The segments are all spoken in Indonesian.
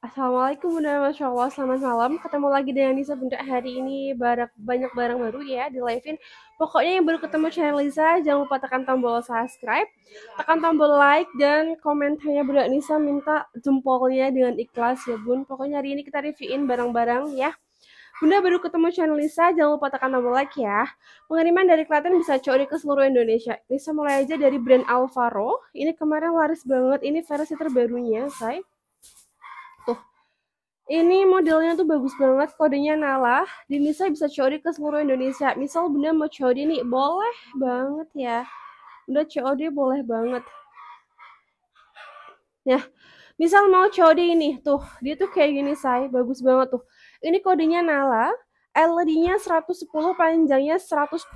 Assalamualaikum Bunda warahmatullahi wabarakatuh. Selamat malam. Ketemu lagi dengan Nisa Bunda hari ini barang banyak barang baru ya di live in. Pokoknya yang baru ketemu channel Lisa jangan lupa tekan tombol subscribe, tekan tombol like dan komentarnya Bunda Nisa minta jempolnya dengan ikhlas ya Bun. Pokoknya hari ini kita reviewin barang-barang ya. Bunda baru ketemu channel Lisa, jangan lupa tekan tombol like ya. Pengiriman dari Klaten bisa cori ke seluruh Indonesia. Lisa mulai aja dari brand Alvaro. Ini kemarin laris banget, ini versi terbarunya, say. Ini modelnya tuh bagus banget, kodenya Nala. Di Nisa bisa COD ke seluruh Indonesia. Misal bener mau COD nih, boleh banget ya. Bunda COD boleh banget. Ya, misal mau COD ini, tuh. Dia tuh kayak gini, say. Bagus banget tuh. Ini kodenya Nala. LED-nya 110, panjangnya 125.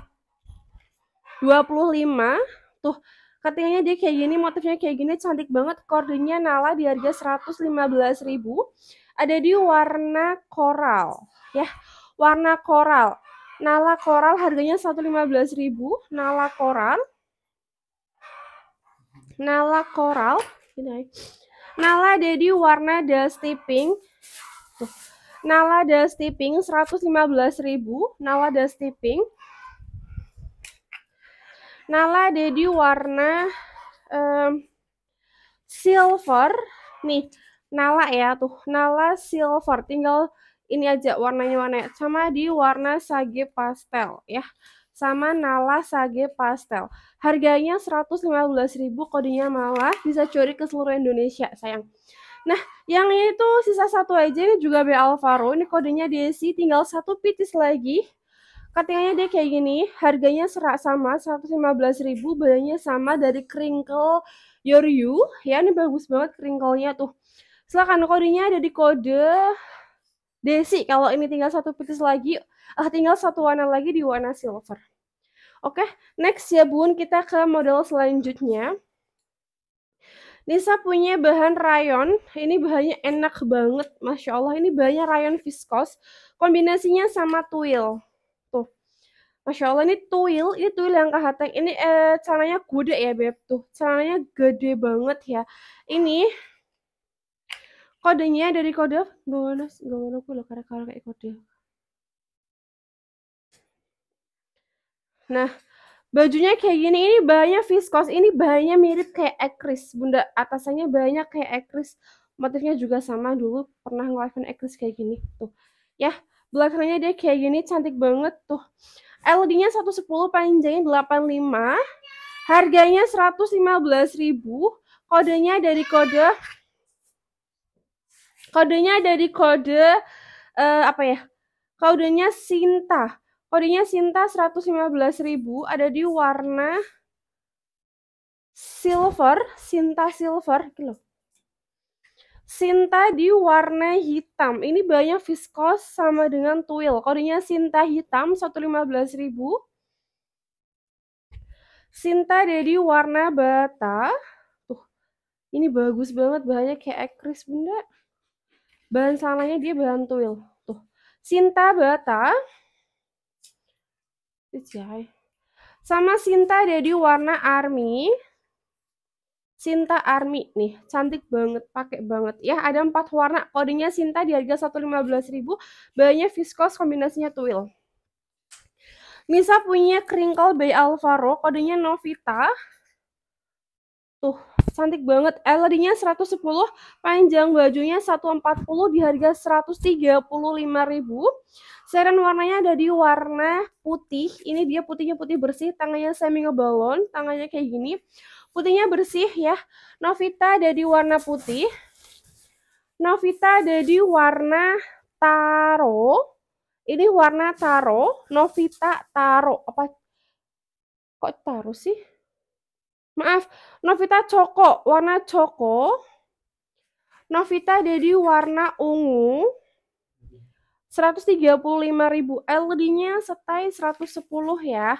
Tuh, Katanya dia kayak gini, motifnya kayak gini, cantik banget. Kodenya Nala di harga 115 ribu ada di warna koral ya warna koral nala koral harganya 115.000 nala koral nala koral ini nala ada di warna dusty pink Tuh. nala dusty pink 115.000 nala dusty pink nala ada di warna um, silver nih Nala ya tuh Nala silver tinggal ini aja warnanya warnanya sama di warna sage pastel ya sama Nala Sage Pastel. Harganya 115.000, kodenya malah bisa curi ke seluruh Indonesia, sayang. Nah, yang ini tuh sisa satu aja, ini juga B Alvaro, ini kodenya DC, tinggal satu pitis lagi. Katanya dia kayak gini, harganya serak sama 115.000, bedanya sama dari Crinkle Yoryu. Ya, ini bagus banget nya tuh. Silahkan kodenya ada di kode Desi. Kalau ini tinggal satu petis lagi, ah, tinggal satu warna lagi di warna silver. Oke, okay, next ya Bun, kita ke model selanjutnya. Nisa punya bahan rayon, ini bahannya enak banget, Masya Allah. Ini bahannya rayon viskos, kombinasinya sama twill. Tuh, Masya Allah ini twill, ini twill yang kehateng. Ini eh, caranya gede ya Beb, tuh. Caranya gede banget ya. Ini kodenya dari kode mau aku loh karena kalau kayak kode nah bajunya kayak gini ini bahannya viskos ini bahannya mirip kayak ekris bunda atasannya banyak kayak ekris motifnya juga sama dulu pernah ngelakuin ekris kayak gini tuh ya belakangnya dia kayak gini cantik banget tuh LD-nya 110 panjangnya 85 harganya 115.000 kodenya dari kode Kodenya dari kode uh, apa ya? Kodenya Sinta. Kodenya Sinta 115.000 ada di warna silver, Sinta silver gitu. Sinta di warna hitam. Ini banyak viskos sama dengan twill. Kodenya Sinta hitam 115.000. Sinta di warna bata. Tuh, ini bagus banget bahannya kayak ekris bunda bahan samanya dia bahan tuil. Tuh. Sinta bata. Sama Sinta ada warna army. Sinta Army nih, cantik banget, pakai banget ya. Ada empat warna, kodenya Sinta di harga 115.000, bahannya viscose kombinasinya twill. Misa punya Crinkle by Alvaro, kodenya Novita, Tuh, cantik banget. LED-nya 110, panjang bajunya 140 di harga 135.000. Seren warnanya ada di warna putih. Ini dia putihnya putih bersih, tangannya semi ngebalon, tangannya kayak gini. Putihnya bersih ya. Novita ada di warna putih. Novita ada di warna taro. Ini warna taro, Novita taro. Apa kok taro sih? Maaf, Novita Coko, warna Coko. Novita Dedi warna ungu. 135.000 LD-nya setai 110 ya.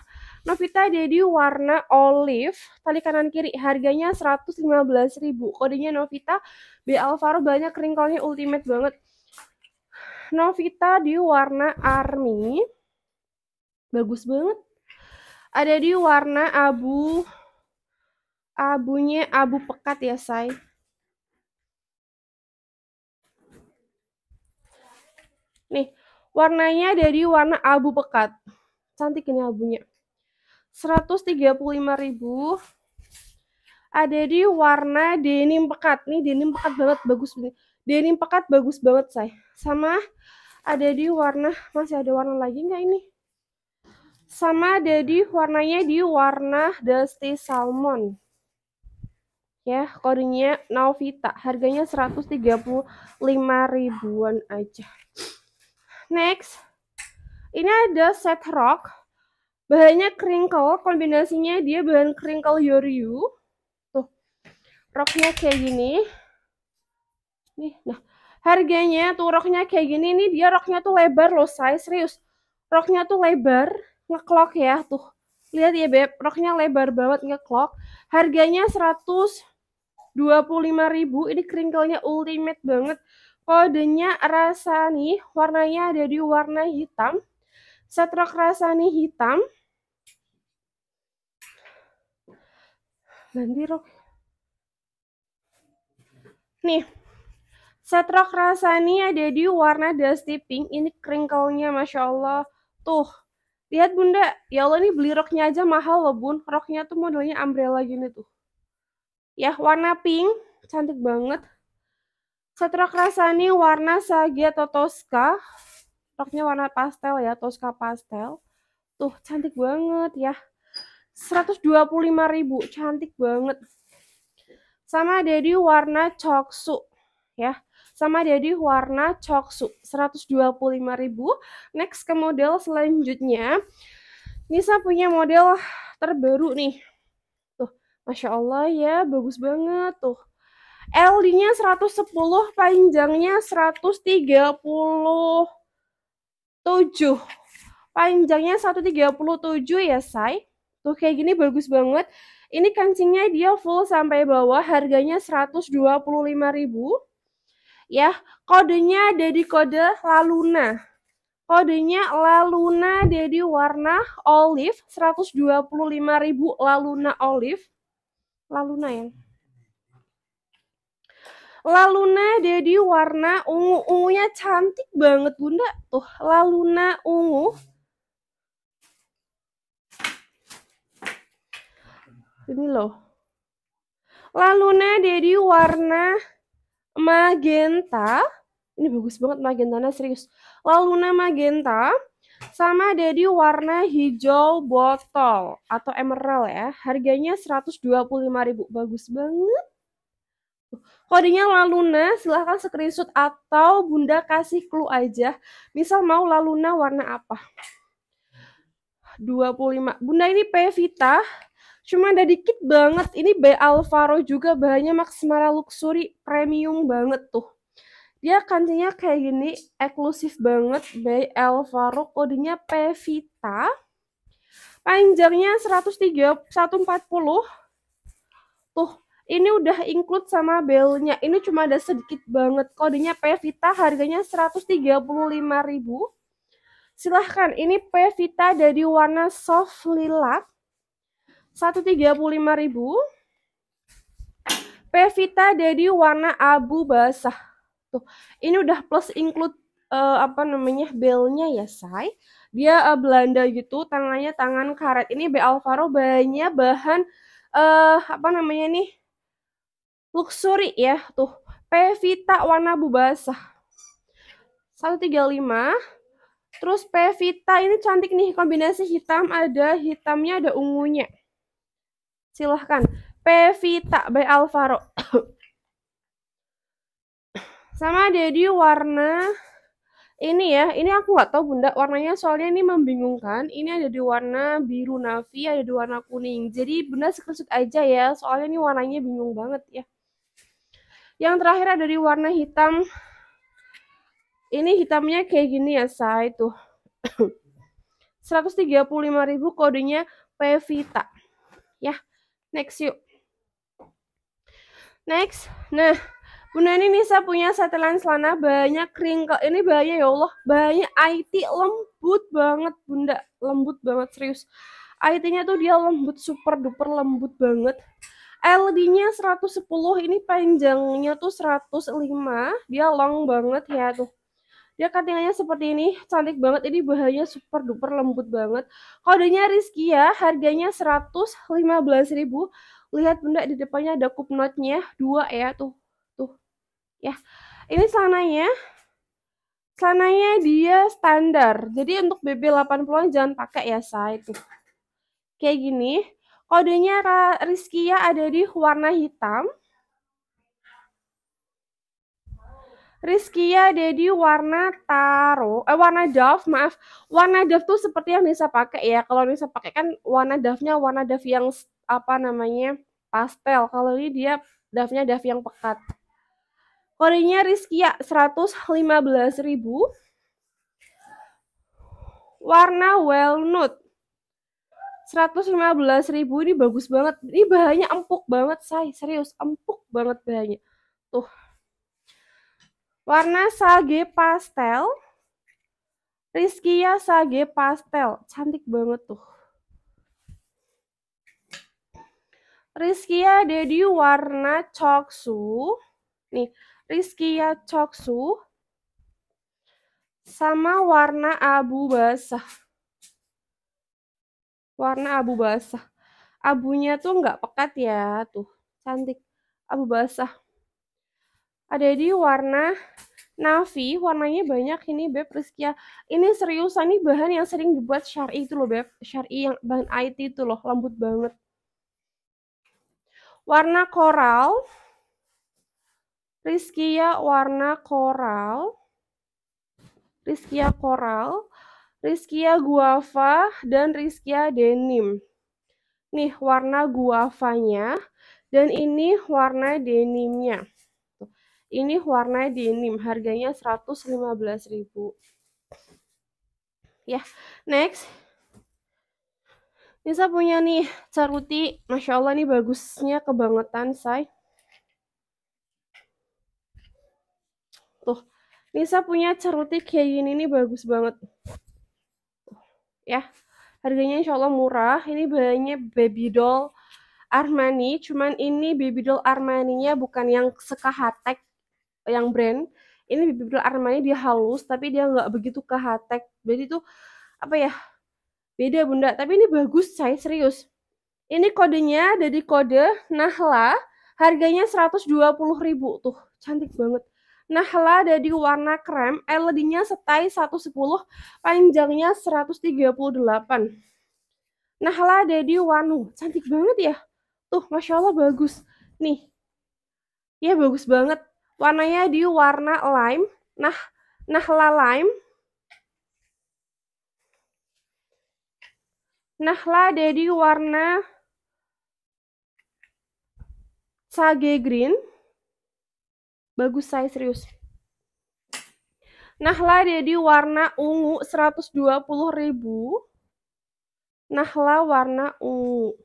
Novita Dedi warna olive, tali kanan kiri harganya 115.000. Kodenya Novita B Alvaro banyak ringkolnya ultimate banget. Novita di warna army. Bagus banget. Ada di warna abu abunya abu pekat ya, Say. Nih, warnanya dari warna abu pekat. Cantik ini abunya. 135.000 ada di warna denim pekat. Nih denim pekat banget bagus Denim pekat bagus banget, Say. Sama ada di warna masih ada warna lagi nggak ini? Sama ada di warnanya di warna dusty salmon ya kodenya Novita harganya 135 ribuan aja next ini ada set rock bahannya crinkle kombinasinya dia bahan crinkle yoryu tuh roknya kayak gini nih nah harganya tuh roknya kayak gini nih dia roknya tuh lebar loh size serius roknya tuh lebar ngeklok ya tuh lihat ya beb roknya lebar banget ngeklok harganya 100 25.000 ini kringkelnya ultimate banget kodenya rasani warnanya ada di warna hitam Setrok rasani hitam nanti rok nih setrok rasani ada di warna dusty pink ini kringkelnya masya Allah tuh lihat bunda ya Allah nih beli roknya aja mahal loh bun roknya tuh modelnya umbrella gini tuh ya warna pink cantik banget kerasa ini warna sagi atau tosca roknya warna pastel ya tosca pastel tuh cantik banget ya 125.000 cantik banget sama jadi warna coksu ya sama jadi warna coksu 125.000 next ke model selanjutnya Nisa punya model terbaru nih Masya Allah ya, bagus banget tuh. LD-nya 110, panjangnya 137. Panjangnya 137 ya, Say. Tuh kayak gini bagus banget. Ini kancingnya dia full sampai bawah, harganya 125.000. Ya, kodenya ada di kode Laluna. Kodenya Laluna jadi warna olive, 125.000 Laluna olive. Laluna ya. Laluna jadi warna ungu. Ungunya cantik banget bunda. Tuh, laluna ungu. Ini loh. Laluna jadi warna magenta. Ini bagus banget magentanya serius. Laluna magenta sama Dedi warna hijau botol atau emerald ya. Harganya 125.000. Bagus banget. Kodenya Laluna, silahkan screenshot atau Bunda kasih clue aja. Misal mau Laluna warna apa? 25. Bunda ini Pevita cuma ada dikit banget. Ini B Alvaro juga bahannya Maxmara Luxury premium banget tuh. Dia kancingnya kayak gini, eksklusif banget by Alvaro, kodenya Pevita. Panjangnya 103 140. Tuh, ini udah include sama belnya. Ini cuma ada sedikit banget. Kodenya Pevita, harganya 135.000. Silahkan, ini Pevita dari warna soft lilac. 135.000. Pevita dari warna abu basah. Tuh, gitu. ini udah plus include uh, apa namanya belnya ya say dia uh, Belanda gitu tangannya tangan karet ini B Alvaro banyak bahan uh, apa namanya nih luxury ya tuh Pevita warna basah. 135 terus Pevita ini cantik nih kombinasi hitam ada hitamnya ada ungunya silahkan Pevita by Alvaro sama Dedi warna ini ya, ini aku nggak tahu bunda warnanya soalnya ini membingungkan. Ini ada di warna biru navy, ada di warna kuning. Jadi bunda screenshot aja ya, soalnya ini warnanya bingung banget ya. Yang terakhir ada di warna hitam. Ini hitamnya kayak gini ya, saya tuh. 135.000 kodenya Pevita. Ya, next yuk. Next. Nah, Bunda ini Nisa punya setelan selana banyak kringkel. Ini bahaya ya Allah. Banyak IT lembut banget bunda. Lembut banget serius. IT-nya tuh dia lembut super duper lembut banget. LD-nya 110, ini panjangnya tuh 105. Dia long banget ya tuh. Dia cuttingannya seperti ini, cantik banget. Ini bahannya super duper lembut banget. Kodenya Rizky ya, harganya 115.000. Lihat bunda di depannya ada cup note 2 ya tuh ya ini celananya celananya dia standar jadi untuk BB 80an jangan pakai ya saya itu kayak gini kodenya Rizkia ada di warna hitam Rizkia di warna taro, eh warna dove, maaf. Warna dove tuh seperti yang Nisa pakai ya. Kalau Nisa pakai kan warna dove-nya warna dove yang apa namanya? pastel. Kalau ini dia dove-nya dove yang pekat. Korinnya Rizkia 115.000. Warna Well Nude 115.000 ini bagus banget. Ini bahannya empuk banget, say. Serius, empuk banget bahannya. Tuh. Warna sage pastel. Rizkia sage pastel. Cantik banget tuh. Rizkia Dedi warna coksu. Nih, Rizky coksu sama warna abu basah. Warna abu basah. Abunya tuh nggak pekat ya, tuh cantik abu basah. Ada di warna navy, warnanya banyak ini Beb Rizkia. Ya. Ini serius, ini bahan yang sering dibuat syari itu loh Beb. Syari yang bahan IT itu loh, lembut banget. Warna koral, Rizkia ya warna koral, Rizkia ya koral, Rizkia ya guava, dan Rizkia denim. Nih warna guavanya, dan ini warna denimnya. Ini warna denim, harganya 115.000. Ya, next. Nisa punya nih caruti, masya Allah nih bagusnya kebangetan, saya. Nisa punya ceruti kayak gini nih bagus banget. Ya, harganya insya Allah murah. Ini bahannya baby doll Armani, cuman ini baby doll Armani-nya bukan yang sekahatek yang brand. Ini baby doll Armani dia halus tapi dia nggak begitu kahatek. Jadi tuh apa ya? Beda Bunda, tapi ini bagus saya serius. Ini kodenya dari kode Nahla, harganya 120.000 tuh. Cantik banget Nahla dari warna krem, eh, LED-nya setai 110, panjangnya 138. Nahla dari Wanu, cantik banget ya. Tuh, Masya Allah bagus. Nih, ya bagus banget. Warnanya di warna lime, nah Nahla lime. Nahla dari warna sage green. Bagus saya serius. Nahla jadi warna ungu 120.000 ribu. Nahla warna ungu.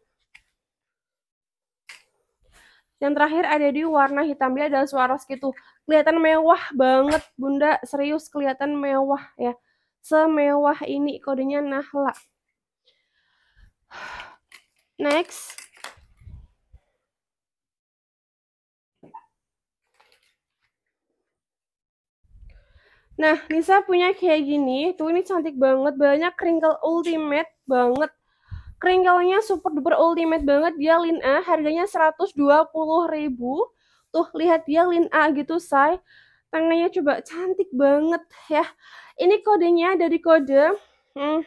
Yang terakhir ada di warna hitam dia adalah suara segitu. Kelihatan mewah banget, Bunda. Serius kelihatan mewah ya. Semewah ini kodenya Nahla. Next. Nah, Nisa punya kayak gini. Tuh ini cantik banget, banyak kringle ultimate banget. kringle super duper ultimate banget. Dia lin A, harganya 120 ribu. Tuh, lihat dia lin A gitu, say. Tangannya coba cantik banget ya. Ini kodenya dari kode hmm,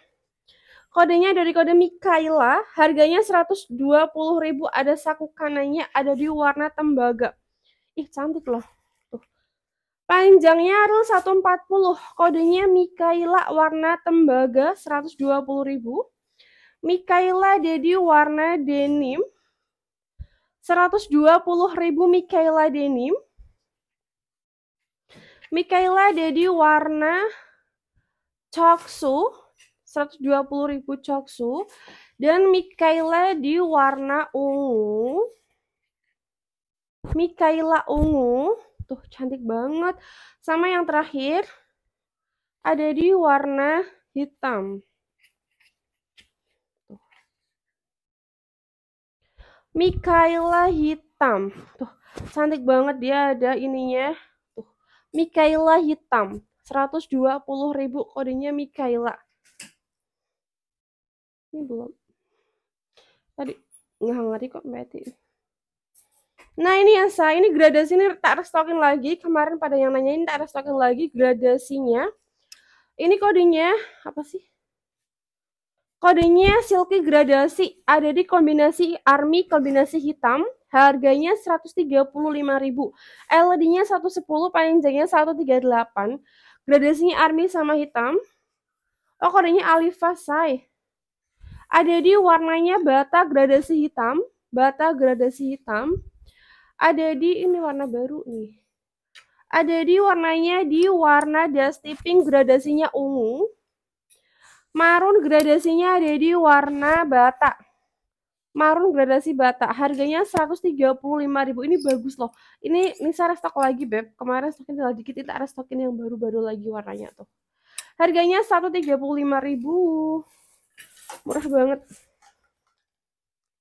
Kodenya dari kode Mikaila. harganya 120.000 ada saku kanannya ada di warna tembaga. Ih, cantik loh. Panjangnya rul 140, kodenya mikaila warna tembaga 120.000. mikaila Dedi warna denim 120.000 mikaila denim. mikaila Dedi warna Choksu 120.000 coksu dan mikaila di warna ungu. mikaila ungu Tuh, cantik banget. Sama yang terakhir, ada di warna hitam. Tuh. Mikaela hitam. Tuh, cantik banget dia ada ininya. Tuh, Mikaela hitam. 120.000 kodenya Mikaela. Ini belum. Tadi nggak ngerti kok Mbak Nah ini yang saya ini gradasi ini tak restocking lagi kemarin pada yang nanyain tak restocking lagi gradasinya. Ini kodenya apa sih? Kodenya silky gradasi ada di kombinasi army kombinasi hitam. Harganya 135.000. LED-nya 110, panjangnya 138. Gradasinya army sama hitam. Oh, kodenya Alifa Sai. Ada di warnanya bata gradasi hitam, bata gradasi hitam ada di ini warna baru nih ada di warnanya di warna dusty pink gradasinya ungu marun gradasinya ada di warna bata marun gradasi bata harganya 135.000 ini bagus loh ini Nisa restock lagi beb kemarin stokin tinggal dikit kita stokin yang baru-baru lagi warnanya tuh harganya 135.000 murah banget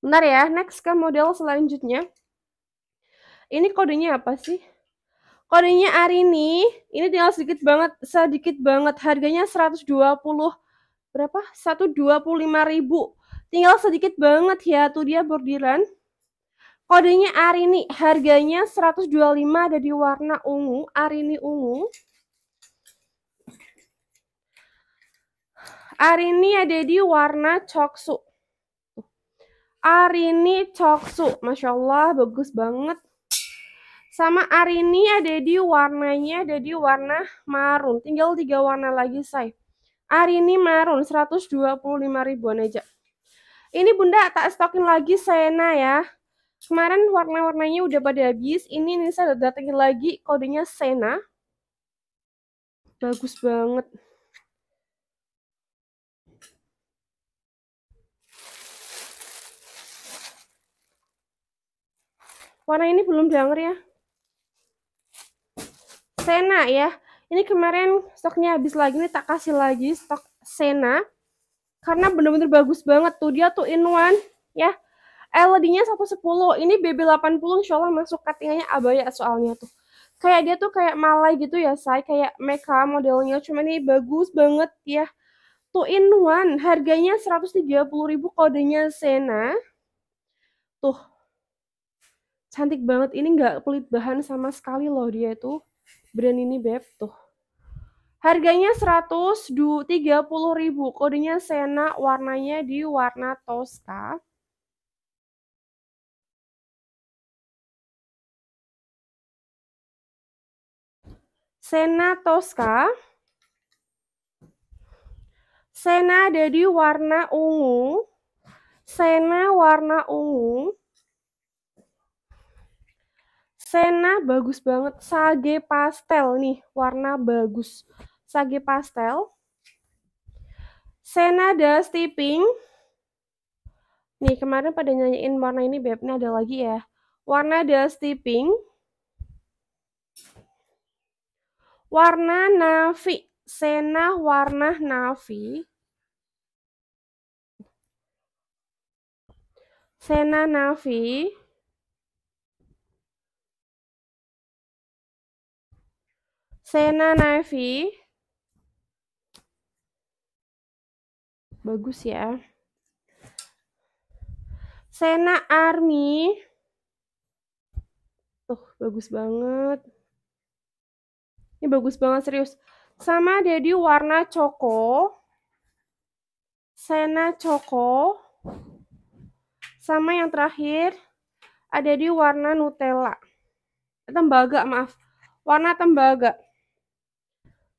bentar ya next ke model selanjutnya ini kodenya apa sih? Kodenya Arini, ini tinggal sedikit banget, sedikit banget. Harganya 120 berapa? 125.000. Tinggal sedikit banget ya, tuh dia bordiran. Kodenya Arini, harganya 125 ada di warna ungu, Arini ungu. Arini ada di warna coksu. Arini coksu, Masya Allah bagus banget. Sama Arini ada di warnanya ada di warna marun. Tinggal tiga warna lagi, say. Arini marun 125 ribuan aja. Ini Bunda tak stokin lagi Sena ya. Kemarin warna-warnanya udah pada habis. Ini nih saya datengin lagi kodenya Sena. Bagus banget. Warna ini belum diangker ya. Sena ya. Ini kemarin stoknya habis lagi nih tak kasih lagi stok Sena. Karena bener-bener bagus banget tuh dia tuh in one ya. LED-nya 110. Ini BB80 insya Allah masuk cuttingannya abaya soalnya tuh. Kayak dia tuh kayak malai gitu ya, saya kayak meka modelnya. Cuman ini bagus banget ya. tuh in one, harganya 130.000 kodenya Sena. Tuh. Cantik banget ini nggak pelit bahan sama sekali loh dia tuh brand ini beb tuh Harganya rp ribu, kodenya Sena, warnanya di warna Tosca. Sena Tosca. Sena ada di warna ungu. Sena warna ungu. Sena bagus banget. Sage pastel nih, warna bagus. Sage pastel. Sena Dusty Pink. Nih, kemarin pada nyanyiin warna ini, Beb. Ini ada lagi ya. Warna Dusty Pink. Warna navy. Sena warna navy. Sena navy. Sena Navi. Bagus ya. Sena Army. Tuh, bagus banget. Ini bagus banget, serius. Sama Jadi warna Coko. Sena Coko. Sama yang terakhir, ada di warna Nutella. Tembaga, maaf. Warna tembaga.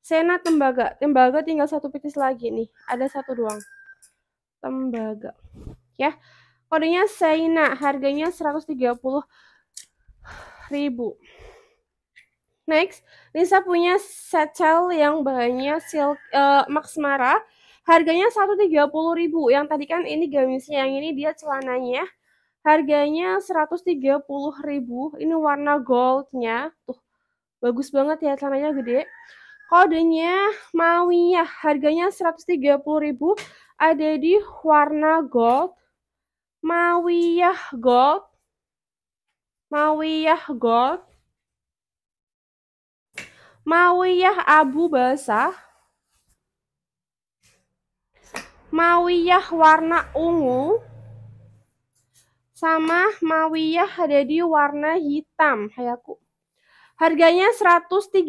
Sena tembaga. Tembaga tinggal satu pitis lagi nih. Ada satu doang. Tembaga. Ya. Kodenya Sena. Harganya 130 ribu. Next, Lisa punya setel yang bahannya silk uh, Max Mara. Harganya 130 ribu. Yang tadi kan ini gamisnya, yang ini dia celananya. Harganya 130 ribu. Ini warna goldnya. Tuh, bagus banget ya celananya gede kodenya Mawiyah harganya 130.000 ada di warna gold Mawiyah gold Mawiyah gold Mawiyah abu basah Mawiyah warna ungu sama Mawiyah ada di warna hitam, hayaku. Harganya 130.000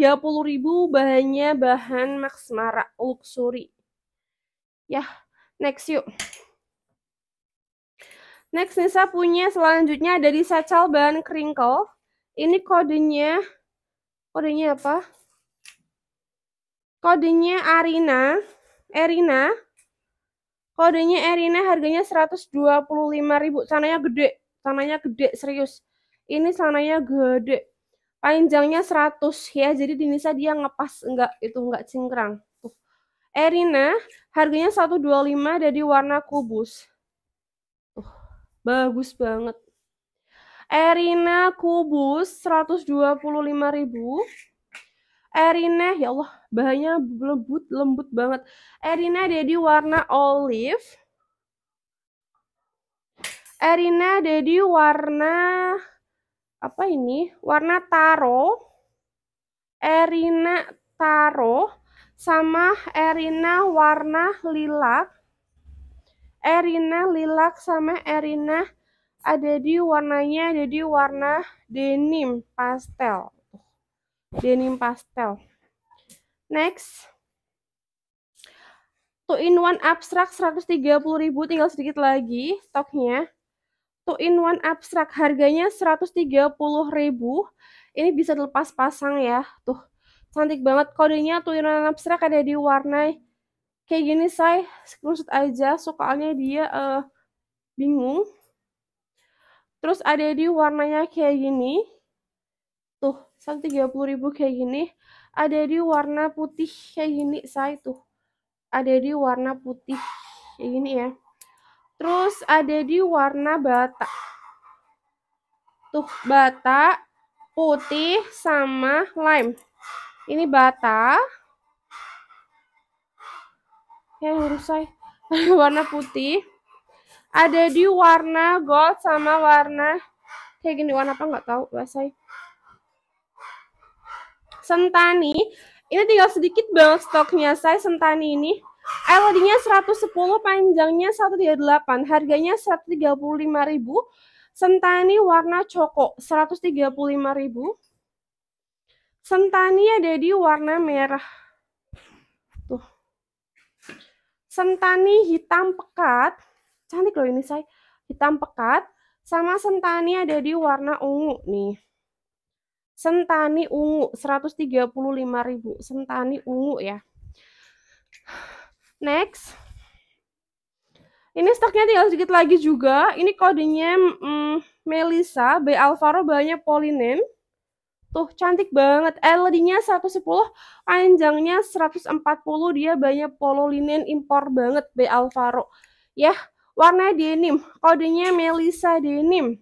bahannya bahan Max Mara Luxury. Ya, next yuk. Next Nisa punya selanjutnya dari di bahan crinkle. Ini kodenya kodenya apa? Kodenya Arina, Erina. Kodenya Erina harganya 125.000. Sananya gede, sananya gede serius. Ini sananya gede panjangnya 100 ya. Jadi di Nisa dia ngepas enggak itu enggak cingkrang. Tuh. Erina harganya 125 jadi warna kubus. Tuh, bagus banget. Erina kubus 125.000. Erina ya Allah, bahannya lembut lembut banget. Erina jadi warna olive. Erina jadi warna apa ini warna taro erina taro sama erina warna lilak erina lilak sama erina ada di warnanya ada di warna denim pastel denim pastel next two in one abstrak 130.000 tinggal sedikit lagi stoknya 2 in 1 abstrak harganya ribu. ini bisa dilepas pasang ya tuh cantik banget kodenya 2 in 1 abstrak ada di warna kayak gini saya screenshot aja soalnya dia uh, bingung terus ada di warnanya kayak gini tuh ribu kayak gini ada di warna putih kayak gini saya tuh ada di warna putih kayak gini ya Terus ada di warna bata. Tuh, bata, putih, sama lime. Ini bata. Ya, harus saya. warna putih. Ada di warna gold sama warna kayak gini warna apa nggak tahu bahasa Sentani ini tinggal sedikit banget stoknya saya sentani ini LOD-nya 110, panjangnya 138, harganya 135.000. Sentani warna coko 135.000. Sentani ada di warna merah. Tuh. Sentani hitam pekat. Cantik loh ini saya. Hitam pekat sama sentani ada di warna ungu nih. Sentani ungu 135.000, sentani ungu ya. Next. Ini stoknya tinggal sedikit lagi juga. Ini kodenya mm, Melisa B Alvaro banyak polinen. Tuh cantik banget. Eh, LED-nya 110, panjangnya 140. Dia banyak polo linen impor banget B Alvaro. Ya, warna denim. Kodenya Melisa denim.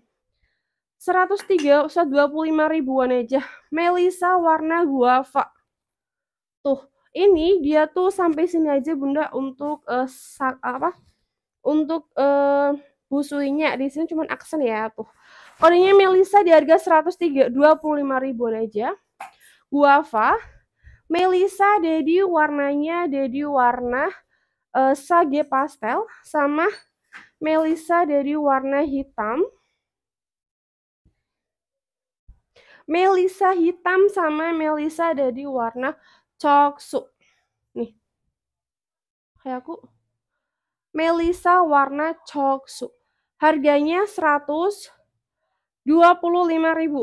103 usah 25 ribuan aja. Melisa warna guava. Tuh, ini dia tuh sampai sini aja bunda untuk uh, eh, sak, apa untuk uh, busuinya di sini cuma aksen ya tuh kodenya Melisa di harga 103 ribu aja guava Melisa jadi warnanya jadi warna uh, sage pastel sama Melisa dari warna hitam Melisa hitam sama Melisa dari warna Choksu. Nih. Kayak aku. Melisa warna Choksu. Harganya 125.000.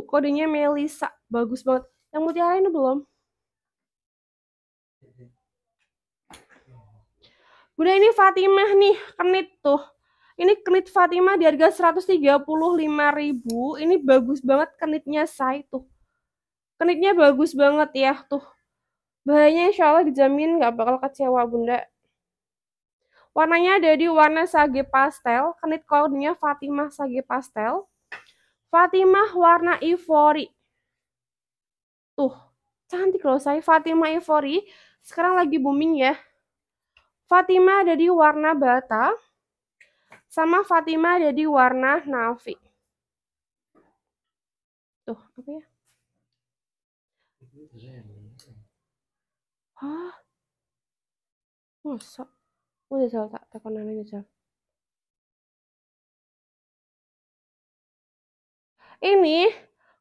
Kodenya Melisa. Bagus banget. Yang mutiara ini belum? Udah ini Fatimah nih, kenit tuh. Ini kenit Fatimah di harga 135.000. Ini bagus banget kenitnya saya tuh. Kenitnya bagus banget ya tuh. Bahannya insya Allah dijamin gak bakal kecewa bunda. Warnanya ada di warna sage pastel, kenit kodenya Fatimah sage pastel. Fatimah warna ivory. Tuh, cantik loh saya Fatimah ivory. Sekarang lagi booming ya. Fatimah ada di warna bata. Sama Fatimah ada di warna navy. Tuh, apa ya? hah masa udah sel tak nanya aja ini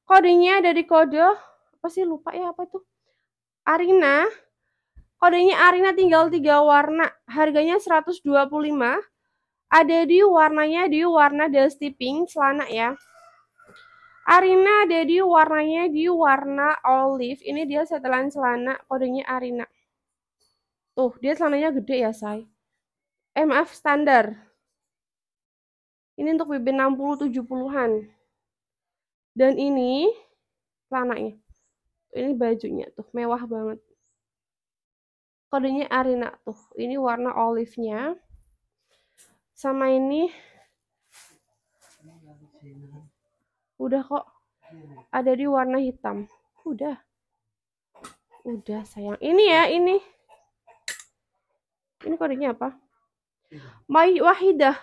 kodenya ada di kode apa sih lupa ya apa tuh Arina kodenya Arina tinggal tiga warna harganya 125 ada di warnanya di warna dusty pink celana ya Arina ada warnanya di warna olive. Ini dia setelan celana, kodenya Arina. Tuh, dia celananya gede ya, say. Eh, Mf standar. Ini untuk BB 60-70-an. Dan ini celananya. Ini bajunya tuh, mewah banget. Kodenya Arina tuh. Ini warna olive-nya. Sama ini udah kok ada di warna hitam udah udah sayang ini ya ini ini kodenya apa Mai Wahidah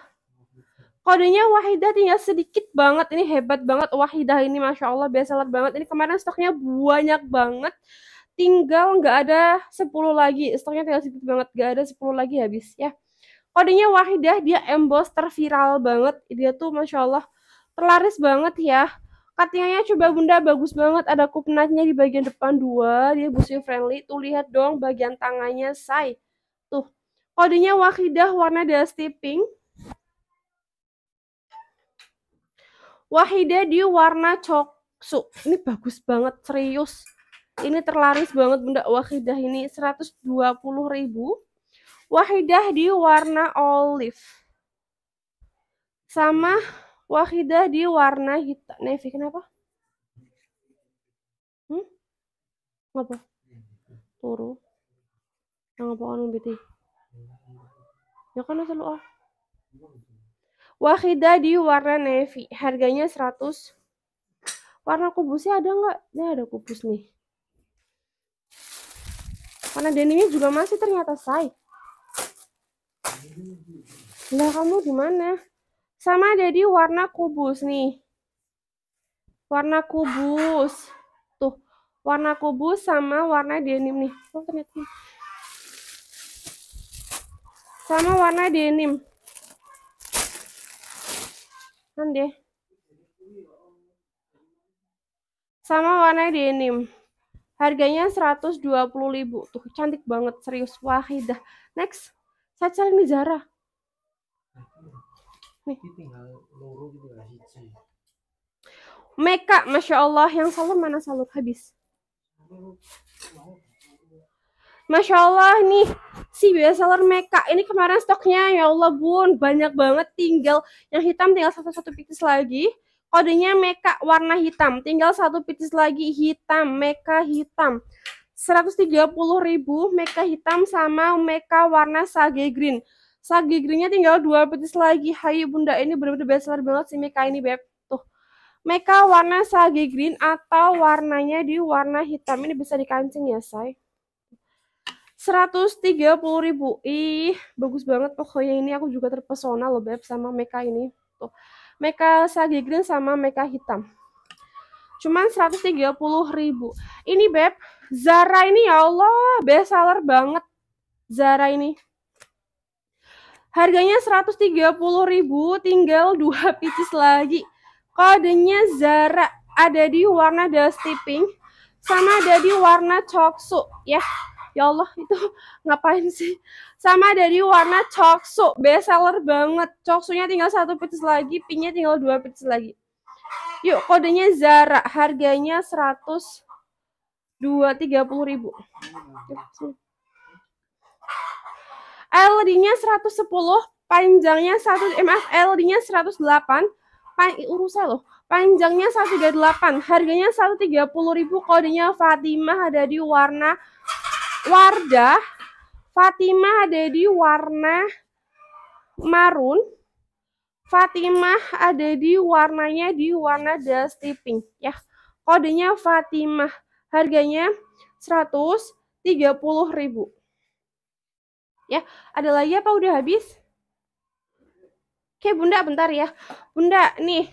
kodenya Wahidah tinggal sedikit banget ini hebat banget Wahidah ini masya Allah biasa banget ini kemarin stoknya banyak banget tinggal nggak ada 10 lagi stoknya tinggal sedikit banget nggak ada 10 lagi habis ya kodenya Wahidah dia emboss terviral banget dia tuh masya Allah terlaris banget ya Katanya coba bunda bagus banget ada kupnatnya di bagian depan dua dia busui friendly tuh lihat dong bagian tangannya say tuh kodenya wahidah warna dusty pink wahidah di warna coksu ini bagus banget serius ini terlaris banget bunda wahidah ini 120 ribu wahidah di warna olive sama Wahidah di warna hitam. Nevi, nah, kenapa? Hmm? Ngapa? Turu. Yang apa kan biti? Ya kan asal ah. Wahidah di warna navy. Harganya 100. Warna kubusnya ada nggak? Ini ada kubus nih. Karena denimnya juga masih ternyata say. Lah kamu gimana? sama jadi warna kubus nih. Warna kubus. Tuh, warna kubus sama warna denim nih. Oh, ternyata. Sama warna denim. Kan deh. Sama warna denim. Harganya 120.000. Tuh, cantik banget serius. wahidah Next, saya cari nih Zara nih gitu Meka, Masya Allah, yang salur mana salur habis? Masya Allah nih, si bestseller Meka. Ini kemarin stoknya, ya Allah bun, banyak banget tinggal. Yang hitam tinggal satu-satu pitis lagi. Kodenya Meka warna hitam, tinggal satu pitis lagi hitam, Meka hitam. 130.000 ribu Meka hitam sama Meka warna sage green. Sagi greennya tinggal dua petis lagi. Hai bunda ini benar-benar bestseller banget si Meka ini beb. Tuh. Meka warna sagi green atau warnanya di warna hitam ini bisa dikancing ya say. 130 ribu. Ih, bagus banget pokoknya ini aku juga terpesona loh beb sama Meka ini. Tuh. Meka sagi green sama Meka hitam cuman 130 ribu ini beb Zara ini ya Allah bestseller banget Zara ini Harganya 130.000 tinggal dua pieces lagi. Kodenya Zara ada di warna dusty pink sama ada di warna coksu ya. Ya Allah itu ngapain sih? Sama ada di warna coksu, best seller banget. Coksunya tinggal satu pieces lagi, pinknya tinggal dua pieces lagi. Yuk, kodenya Zara, harganya 100 ribu. Hmm. LD-nya 110, panjangnya 1 MF, LD-nya 108, pan, urusan loh, panjangnya 138, harganya 130.000, kodenya Fatimah ada di warna Wardah, Fatimah ada di warna marun, Fatimah ada di warnanya di warna dusty pink ya. Kodenya Fatimah. Harganya 130.000 ya ada lagi apa udah habis oke bunda bentar ya bunda nih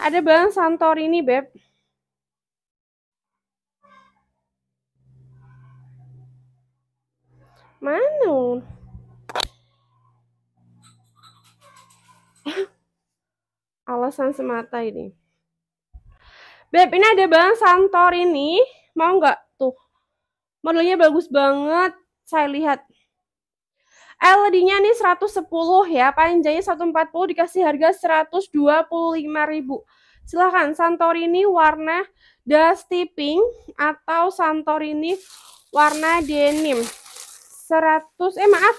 ada santor ini, beb mana alasan semata ini beb ini ada santor ini, mau nggak tuh modelnya bagus banget saya lihat eh, LED-nya nih 110 ya, panjangnya 140 dikasih harga 125.000. Silahkan Santorini warna dusty pink atau Santorini warna denim. 100 eh maaf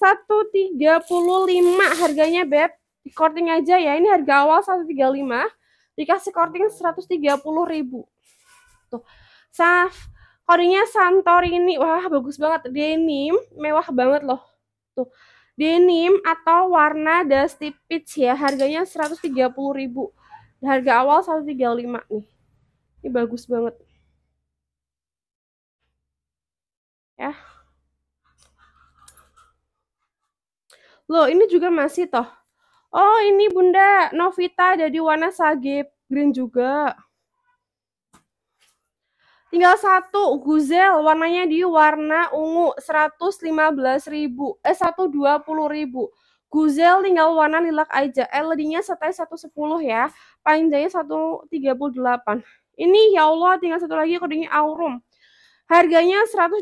135 harganya beb. Di korting aja ya. Ini harga awal 135, dikasih korting 130.000. Tuh. Saf kodenya Santorini wah bagus banget denim mewah banget loh tuh denim atau warna dusty peach ya harganya 130.000 harga awal 135 nih ini bagus banget ya loh ini juga masih toh oh ini bunda Novita jadi warna sage green juga Tinggal satu Guzel warnanya di warna ungu 115.000 eh 120.000. Guzel tinggal warna lilak aja. Eh, LED-nya setai 110 ya. Panjangnya 138. Ini ya Allah tinggal satu lagi kodenya Aurum. Harganya 120.000.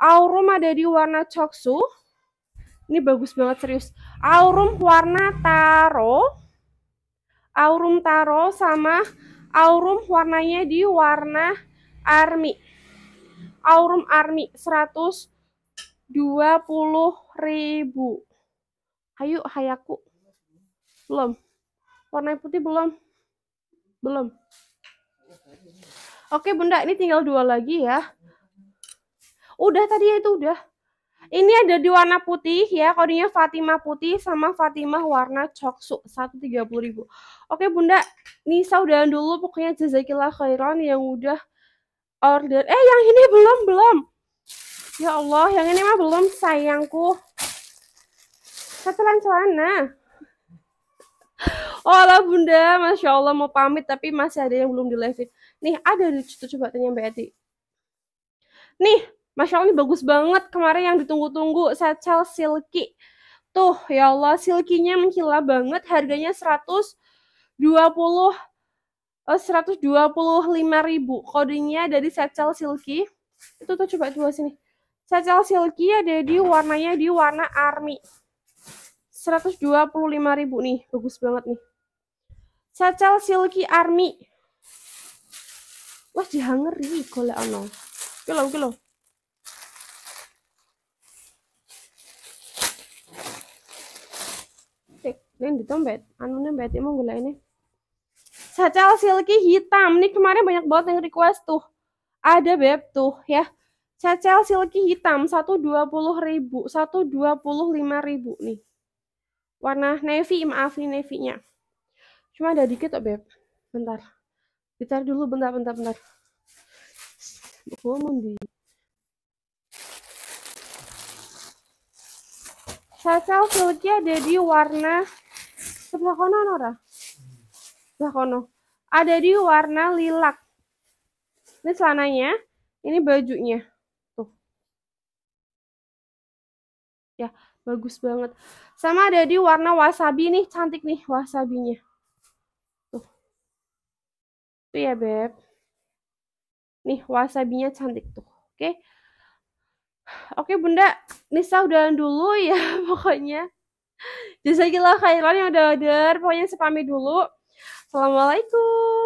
Aurum ada di warna coksu. Ini bagus banget serius. Aurum warna taro. Aurum taro sama Aurum warnanya di warna army. Aurum army 120 ribu. Hayu hayaku. Belum. Warna putih belum? Belum. Oke, Bunda, ini tinggal dua lagi ya. Udah tadi ya itu udah. Ini ada di warna putih ya, kodenya Fatima putih sama Fatima warna coksu ribu. Oke Bunda, Nisa udahan dulu pokoknya jazakillah khairan yang udah order. Eh yang ini belum belum. Ya Allah, yang ini mah belum sayangku. Celana-celana. Oh Allah bunda, masya Allah mau pamit tapi masih ada yang belum di live Nih ada di situ coba tanya Mbak Eti. Nih Masya Allah ini bagus banget kemarin yang ditunggu-tunggu Satchel Silky. Tuh ya Allah silkinya mengkilap banget harganya 120 125 eh, ribu kodenya dari Satchel Silky itu tuh coba dua sini Satchel Silky ada di warnanya di warna army 125 ribu nih bagus banget nih Satchel Silky Army wah dihangeri kalau ono kilo kilo di tombet, anu nembet, emang gula ini. Sacal silky hitam, nih kemarin banyak banget yang request tuh. Ada beb tuh ya. Cacal silky hitam satu dua puluh ribu, satu dua puluh lima ribu nih. Warna navy, maaf nih navy Cuma ada dikit kok, Beb. Bentar. Bentar dulu, bentar, bentar, bentar. Gua mau di Cecel silky ada di warna Sebelah kono Nora ora? Sebelah kono. Ada di warna lilak Ini celananya, ini bajunya. Tuh. Ya, bagus banget. Sama ada di warna wasabi nih, cantik nih wasabinya. Tuh. Tuh ya, Beb. Nih, wasabinya cantik tuh. Oke. Okay? Oke, Bunda, Nisa udahan dulu ya pokoknya. Jazakillah khairan yang udah order. Pokoknya sepamit dulu. Assalamualaikum.